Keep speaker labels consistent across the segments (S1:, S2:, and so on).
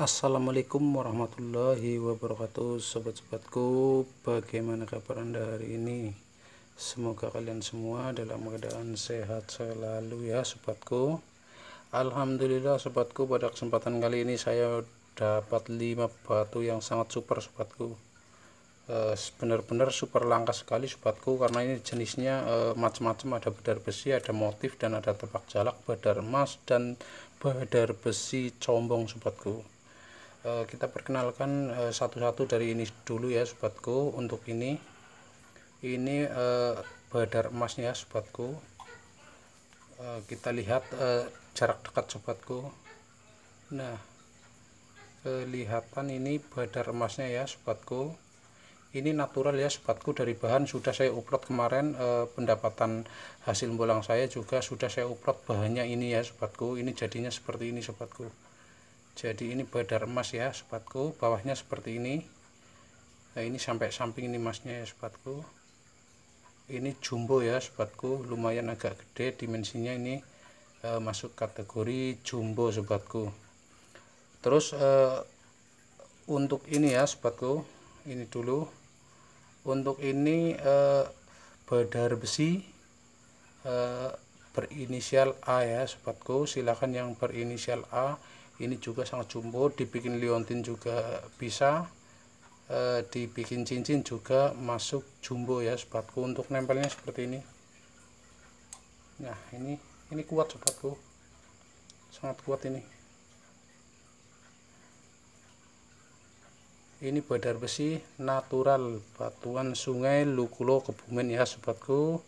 S1: Assalamualaikum warahmatullahi wabarakatuh Sobat-sobatku Bagaimana kabar anda hari ini Semoga kalian semua dalam keadaan sehat selalu ya sobatku Alhamdulillah sobatku pada kesempatan kali ini saya dapat 5 batu yang sangat super sobatku eh, benar-benar super langka sekali sobatku karena ini jenisnya eh, macam-macam ada bedar besi ada motif dan ada tepak jalak bedar emas dan bedar besi combong sobatku Eh, kita perkenalkan eh, satu-satu dari ini dulu ya sobatku untuk ini ini eh, badar emasnya ya, sobatku kita lihat jarak dekat sobatku nah kelihatan ini badar emasnya ya sobatku ini natural ya sobatku dari bahan sudah saya upload kemarin eh, pendapatan hasil bolang saya juga sudah saya upload bahannya ini ya sobatku ini jadinya seperti ini sobatku jadi ini badar emas ya sobatku bawahnya seperti ini nah ini sampai samping ini emasnya ya sobatku ini jumbo ya sobatku lumayan agak gede dimensinya ini e, masuk kategori jumbo sobatku terus e, untuk ini ya sobatku ini dulu untuk ini e, badar besi e, berinisial A ya sobatku silahkan yang berinisial A ini juga sangat jumbo dibikin liontin juga bisa e, dibikin cincin juga masuk jumbo ya sobatku untuk nempelnya seperti ini nah ini ini kuat sobatku sangat kuat ini ini badar besi natural batuan sungai Lukulo Kebumen ya sobatku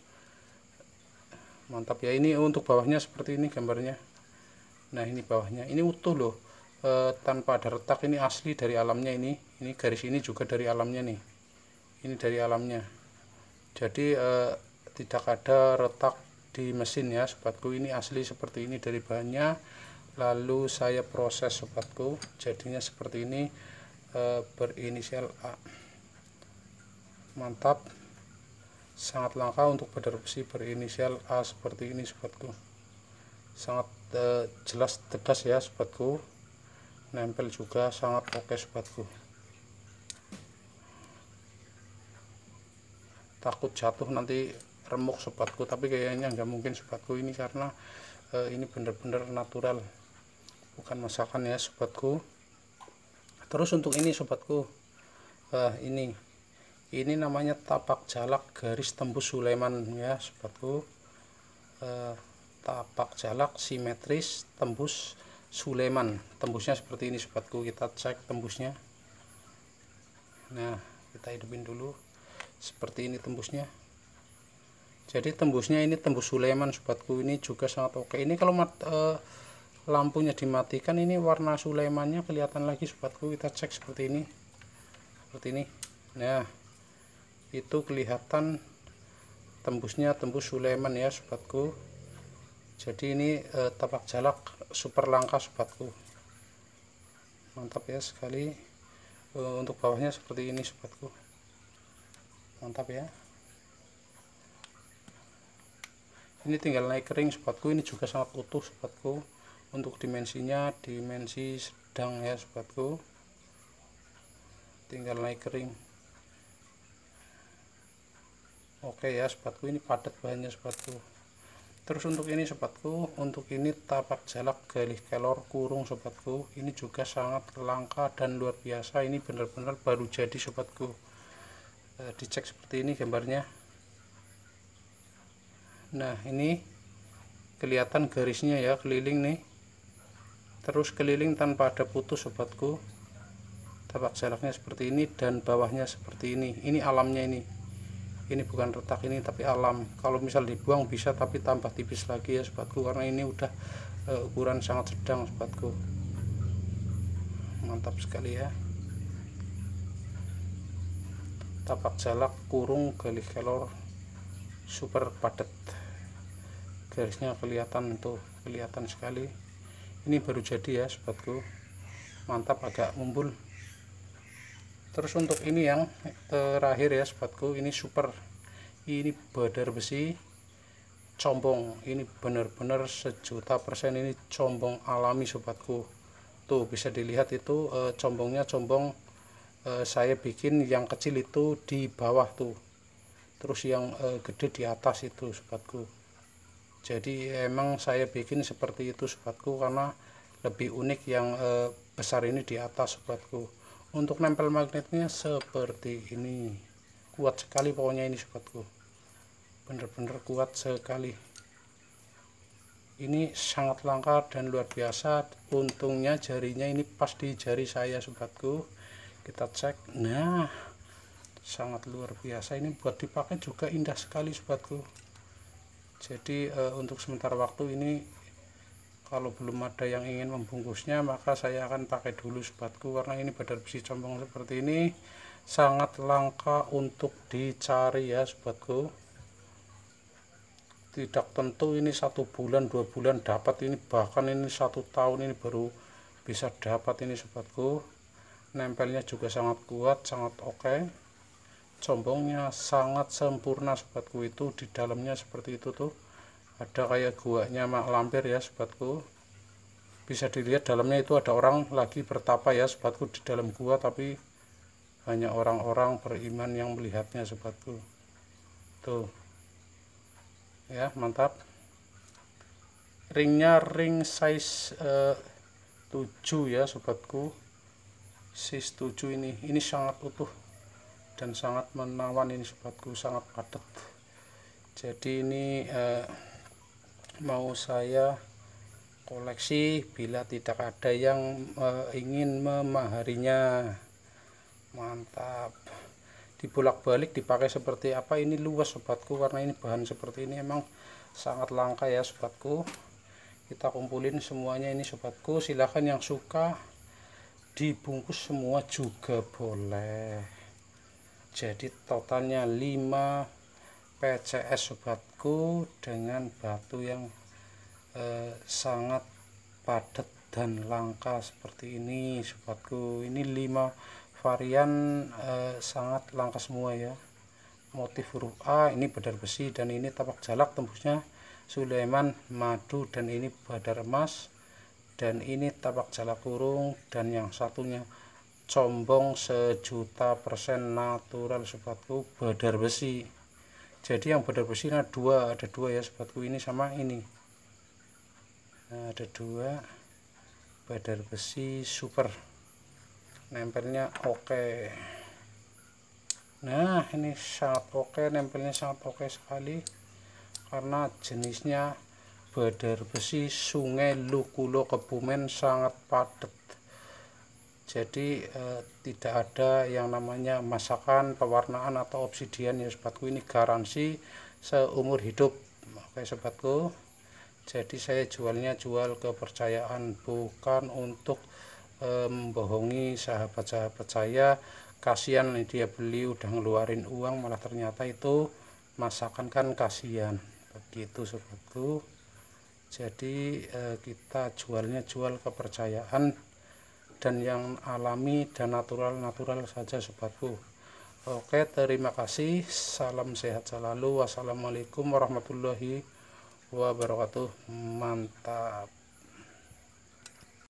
S1: mantap ya ini untuk bawahnya seperti ini gambarnya nah ini bawahnya ini utuh loh e, tanpa ada retak ini asli dari alamnya ini ini garis ini juga dari alamnya nih ini dari alamnya jadi e, tidak ada retak di mesin ya sobatku ini asli seperti ini dari bahannya lalu saya proses sobatku jadinya seperti ini e, berinisial A mantap sangat langka untuk besi berinisial A seperti ini sobatku sangat eh, jelas tegas ya sobatku nempel juga sangat oke sobatku takut jatuh nanti remuk sobatku tapi kayaknya nggak mungkin sobatku ini karena eh, ini benar-benar natural bukan masakan ya sobatku terus untuk ini sobatku eh, ini ini namanya tapak jalak garis tembus Sulaiman ya sobatku eh, tapak jalak simetris tembus Suleman tembusnya seperti ini sobatku kita cek tembusnya nah kita hidupin dulu seperti ini tembusnya jadi tembusnya ini tembus Suleman sobatku ini juga sangat oke ini kalau mat, e, lampunya dimatikan ini warna Sulemannya kelihatan lagi sobatku kita cek seperti ini seperti ini nah itu kelihatan tembusnya tembus Suleman ya sobatku jadi ini eh, tapak jalak super langka sobatku mantap ya sekali eh, untuk bawahnya seperti ini sobatku mantap ya ini tinggal naik kering sobatku ini juga sangat utuh sobatku untuk dimensinya dimensi sedang ya sobatku tinggal naik kering oke ya sobatku ini padat bahannya sobatku terus untuk ini sobatku untuk ini tapak jalak galih kelor kurung sobatku ini juga sangat langka dan luar biasa ini benar-benar baru jadi sobatku e, dicek seperti ini gambarnya nah ini kelihatan garisnya ya keliling nih terus keliling tanpa ada putus sobatku tapak jalaknya seperti ini dan bawahnya seperti ini ini alamnya ini ini bukan retak ini tapi alam kalau misal dibuang bisa tapi tambah tipis lagi ya sobatku karena ini udah uh, ukuran sangat sedang sobatku mantap sekali ya tapak jalak kurung galih kelor super padat garisnya kelihatan tuh kelihatan sekali ini baru jadi ya sobatku mantap agak mumpul terus untuk ini yang terakhir ya sobatku ini super ini badar besi combong ini benar-benar sejuta persen ini combong alami sobatku tuh bisa dilihat itu e, combongnya combong e, saya bikin yang kecil itu di bawah tuh terus yang e, gede di atas itu sobatku jadi emang saya bikin seperti itu sobatku karena lebih unik yang e, besar ini di atas sobatku untuk nempel magnetnya seperti ini kuat sekali pokoknya ini sobatku bener-bener kuat sekali ini sangat langka dan luar biasa untungnya jarinya ini pas di jari saya sobatku kita cek nah sangat luar biasa ini buat dipakai juga indah sekali sobatku jadi e, untuk sementara waktu ini kalau belum ada yang ingin membungkusnya maka saya akan pakai dulu sepatku karena ini badar besi combong seperti ini sangat langka untuk dicari ya sepatku tidak tentu ini satu bulan dua bulan dapat ini bahkan ini satu tahun ini baru bisa dapat ini sepatku nempelnya juga sangat kuat sangat oke okay. combongnya sangat sempurna sepatku itu di dalamnya seperti itu tuh ada kayak guanya mak lampir ya sobatku bisa dilihat dalamnya itu ada orang lagi bertapa ya sobatku di dalam gua tapi hanya orang-orang beriman yang melihatnya sobatku tuh ya mantap ringnya ring size eh, uh, 7 ya sobatku sis 7 ini ini sangat utuh dan sangat menawan ini sobatku sangat padat jadi ini uh, mau saya koleksi bila tidak ada yang uh, ingin memaharinya mantap dibolak-balik dipakai seperti apa ini luas sobatku karena ini bahan seperti ini emang sangat langka ya sobatku kita kumpulin semuanya ini sobatku silahkan yang suka dibungkus semua juga boleh jadi totalnya 5 PCS sobatku dengan batu yang eh, sangat padat dan langka seperti ini sobatku ini lima varian eh, sangat langka semua ya motif huruf A ini badar besi dan ini tapak jalak tembusnya Sulaiman madu dan ini badar emas dan ini tapak jalak kurung dan yang satunya combong sejuta persen natural sobatku badar besi jadi yang ada nah, dua ada dua ya sobatku ini sama ini nah, ada dua badar besi super nempelnya oke nah ini sangat oke nempelnya sangat oke sekali karena jenisnya badar besi sungai Lukulo Kebumen sangat padat jadi eh, tidak ada yang namanya masakan pewarnaan atau obsidian ya sobatku ini garansi seumur hidup oke sobatku jadi saya jualnya jual kepercayaan bukan untuk eh, membohongi sahabat-sahabat saya kasihan dia beli udah ngeluarin uang malah ternyata itu masakan kan kasihan begitu sobatku jadi eh, kita jualnya jual kepercayaan dan yang alami dan natural-natural saja sobatku Oke terima kasih salam sehat selalu wassalamualaikum warahmatullahi wabarakatuh mantap